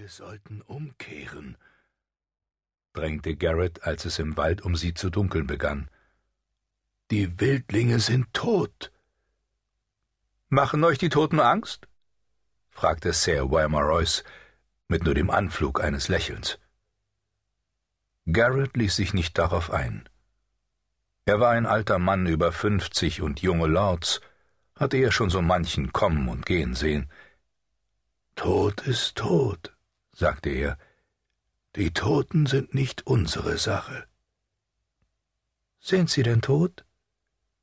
Wir sollten umkehren, drängte Garrett, als es im Wald um sie zu dunkeln begann. Die Wildlinge sind tot. Machen euch die Toten Angst? fragte Sir Weimer Royce mit nur dem Anflug eines Lächelns. Garrett ließ sich nicht darauf ein. Er war ein alter Mann über fünfzig und junge Lords, hatte er schon so manchen kommen und gehen sehen. Tod ist tot, sagte er, die Toten sind nicht unsere Sache. Sind sie denn tot?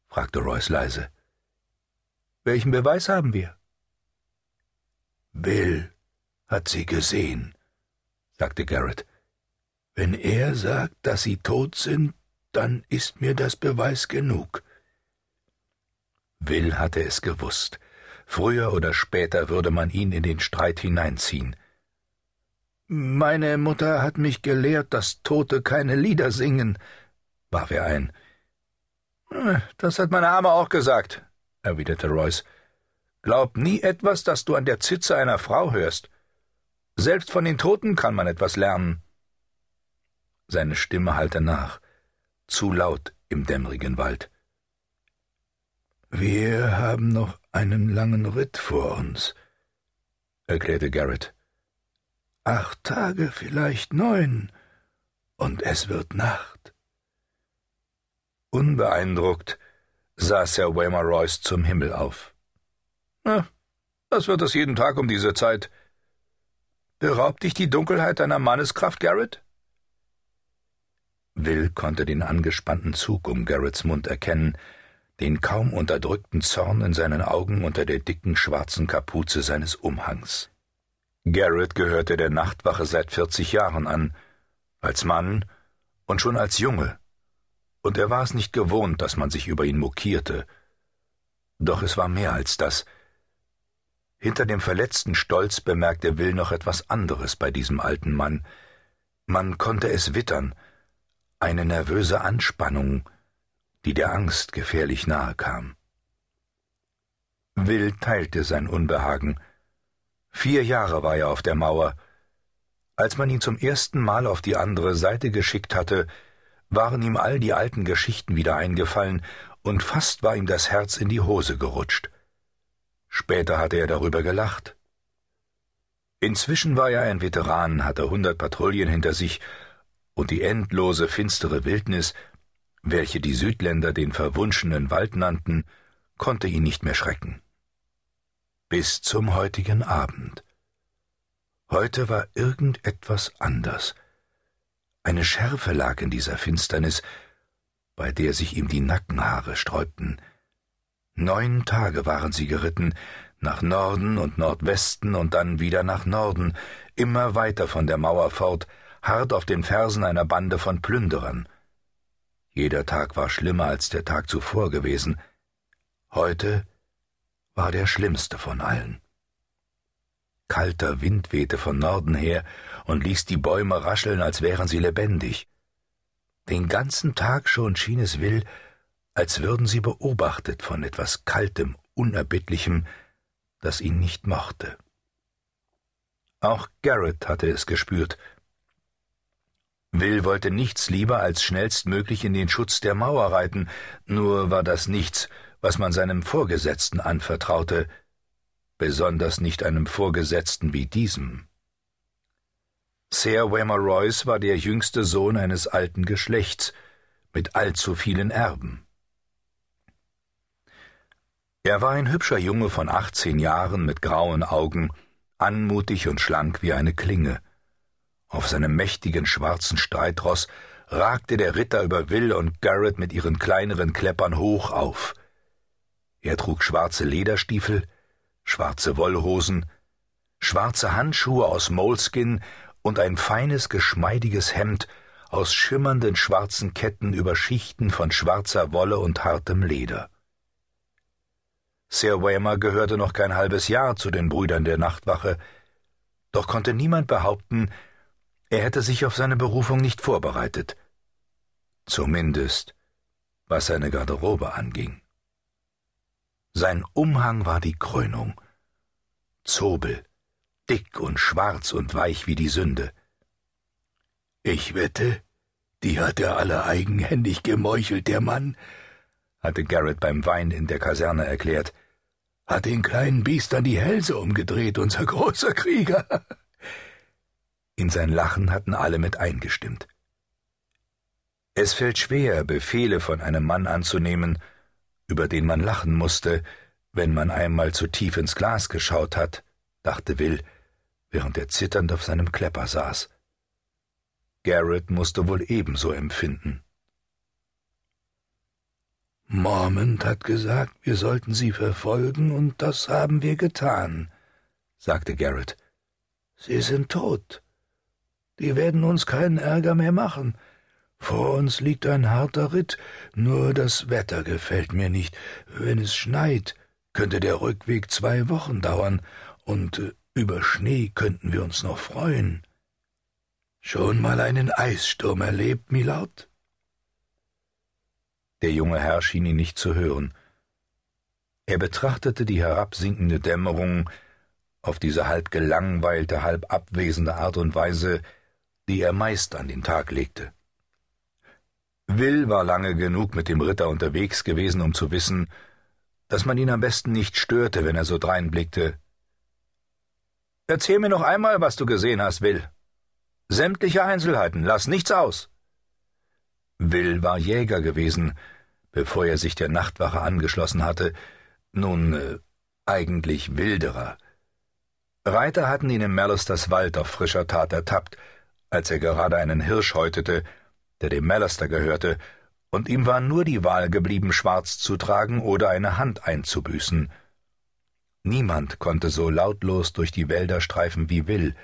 fragte Royce leise. Welchen Beweis haben wir? Will hat sie gesehen, sagte Garrett. Wenn er sagt, dass sie tot sind, dann ist mir das Beweis genug. Will hatte es gewusst. Früher oder später würde man ihn in den Streit hineinziehen. Meine Mutter hat mich gelehrt, dass Tote keine Lieder singen, warf er ein. Äh, das hat meine Arme auch gesagt, erwiderte Royce. Glaub nie etwas, das du an der Zitze einer Frau hörst. Selbst von den Toten kann man etwas lernen. Seine Stimme hallte nach, zu laut im dämmerigen Wald. Wir haben noch einen langen Ritt vor uns, erklärte Garrett acht Tage, vielleicht neun, und es wird Nacht. Unbeeindruckt sah Sir Waymer Royce zum Himmel auf. Na, was wird es jeden Tag um diese Zeit? Beraubt dich die Dunkelheit deiner Manneskraft, Garrett? Will konnte den angespannten Zug um Garretts Mund erkennen, den kaum unterdrückten Zorn in seinen Augen unter der dicken schwarzen Kapuze seines Umhangs. Garrett gehörte der Nachtwache seit 40 Jahren an, als Mann und schon als Junge, und er war es nicht gewohnt, dass man sich über ihn mokierte. Doch es war mehr als das. Hinter dem verletzten Stolz bemerkte Will noch etwas anderes bei diesem alten Mann. Man konnte es wittern, eine nervöse Anspannung, die der Angst gefährlich nahe kam. Will teilte sein Unbehagen, Vier Jahre war er auf der Mauer. Als man ihn zum ersten Mal auf die andere Seite geschickt hatte, waren ihm all die alten Geschichten wieder eingefallen, und fast war ihm das Herz in die Hose gerutscht. Später hatte er darüber gelacht. Inzwischen war er ein Veteran, hatte hundert Patrouillen hinter sich, und die endlose, finstere Wildnis, welche die Südländer den verwunschenen Wald nannten, konnte ihn nicht mehr schrecken bis zum heutigen Abend. Heute war irgendetwas anders. Eine Schärfe lag in dieser Finsternis, bei der sich ihm die Nackenhaare sträubten. Neun Tage waren sie geritten, nach Norden und Nordwesten und dann wieder nach Norden, immer weiter von der Mauer fort, hart auf den Fersen einer Bande von Plünderern. Jeder Tag war schlimmer als der Tag zuvor gewesen. Heute war der schlimmste von allen. Kalter Wind wehte von Norden her und ließ die Bäume rascheln, als wären sie lebendig. Den ganzen Tag schon schien es Will, als würden sie beobachtet von etwas Kaltem, Unerbittlichem, das ihn nicht mochte. Auch Garrett hatte es gespürt. Will wollte nichts lieber als schnellstmöglich in den Schutz der Mauer reiten, nur war das nichts was man seinem Vorgesetzten anvertraute, besonders nicht einem Vorgesetzten wie diesem. Sir Wamer Royce war der jüngste Sohn eines alten Geschlechts mit allzu vielen Erben. Er war ein hübscher Junge von achtzehn Jahren mit grauen Augen, anmutig und schlank wie eine Klinge. Auf seinem mächtigen schwarzen Streitross ragte der Ritter über Will und Garrett mit ihren kleineren Kleppern hoch auf – er trug schwarze Lederstiefel, schwarze Wollhosen, schwarze Handschuhe aus Moleskin und ein feines, geschmeidiges Hemd aus schimmernden schwarzen Ketten über Schichten von schwarzer Wolle und hartem Leder. Sir Wamer gehörte noch kein halbes Jahr zu den Brüdern der Nachtwache, doch konnte niemand behaupten, er hätte sich auf seine Berufung nicht vorbereitet. Zumindest was seine Garderobe anging. Sein Umhang war die Krönung. Zobel, dick und schwarz und weich wie die Sünde. Ich wette, die hat er alle eigenhändig gemeuchelt, der Mann, hatte Garrett beim Wein in der Kaserne erklärt. Hat den kleinen Biestern die Hälse umgedreht, unser großer Krieger. In sein Lachen hatten alle mit eingestimmt. Es fällt schwer, Befehle von einem Mann anzunehmen, über den man lachen musste, wenn man einmal zu tief ins Glas geschaut hat, dachte Will, während er zitternd auf seinem Klepper saß. Garrett musste wohl ebenso empfinden. Mormont hat gesagt, wir sollten sie verfolgen, und das haben wir getan, sagte Garrett. Sie sind tot. Die werden uns keinen Ärger mehr machen. Vor uns liegt ein harter Ritt, nur das Wetter gefällt mir nicht. Wenn es schneit, könnte der Rückweg zwei Wochen dauern, und äh, über Schnee könnten wir uns noch freuen. Schon mal einen Eissturm erlebt, Milord? Der junge Herr schien ihn nicht zu hören. Er betrachtete die herabsinkende Dämmerung auf diese halb gelangweilte, halb abwesende Art und Weise, die er meist an den Tag legte. Will war lange genug mit dem Ritter unterwegs gewesen, um zu wissen, dass man ihn am besten nicht störte, wenn er so dreinblickte. Erzähl mir noch einmal, was du gesehen hast, Will. Sämtliche Einzelheiten, lass nichts aus. Will war Jäger gewesen, bevor er sich der Nachtwache angeschlossen hatte, nun äh, eigentlich Wilderer. Reiter hatten ihn im Merlesters Wald auf frischer Tat ertappt, als er gerade einen Hirsch häutete, der dem Mallister gehörte, und ihm war nur die Wahl geblieben, schwarz zu tragen oder eine Hand einzubüßen. Niemand konnte so lautlos durch die Wälder streifen wie Will,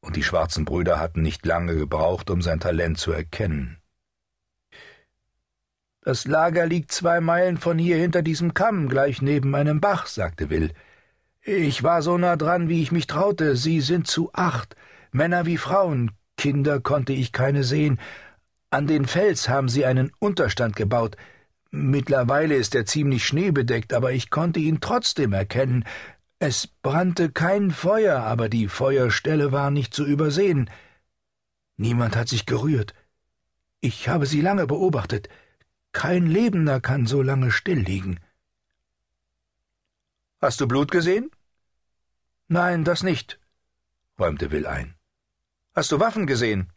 und die schwarzen Brüder hatten nicht lange gebraucht, um sein Talent zu erkennen. Das Lager liegt zwei Meilen von hier hinter diesem Kamm, gleich neben einem Bach, sagte Will. Ich war so nah dran, wie ich mich traute. Sie sind zu acht, Männer wie Frauen. Kinder konnte ich keine sehen, an den Fels haben sie einen Unterstand gebaut. Mittlerweile ist er ziemlich schneebedeckt, aber ich konnte ihn trotzdem erkennen. Es brannte kein Feuer, aber die Feuerstelle war nicht zu übersehen. Niemand hat sich gerührt. Ich habe sie lange beobachtet. Kein Lebender kann so lange still liegen. Hast du Blut gesehen? Nein, das nicht, räumte Will ein. Hast du Waffen gesehen?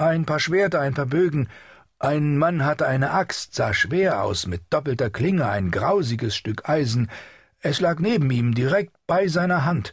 Ein paar Schwerter, ein paar Bögen. Ein Mann hatte eine Axt, sah schwer aus, mit doppelter Klinge, ein grausiges Stück Eisen. Es lag neben ihm, direkt bei seiner Hand.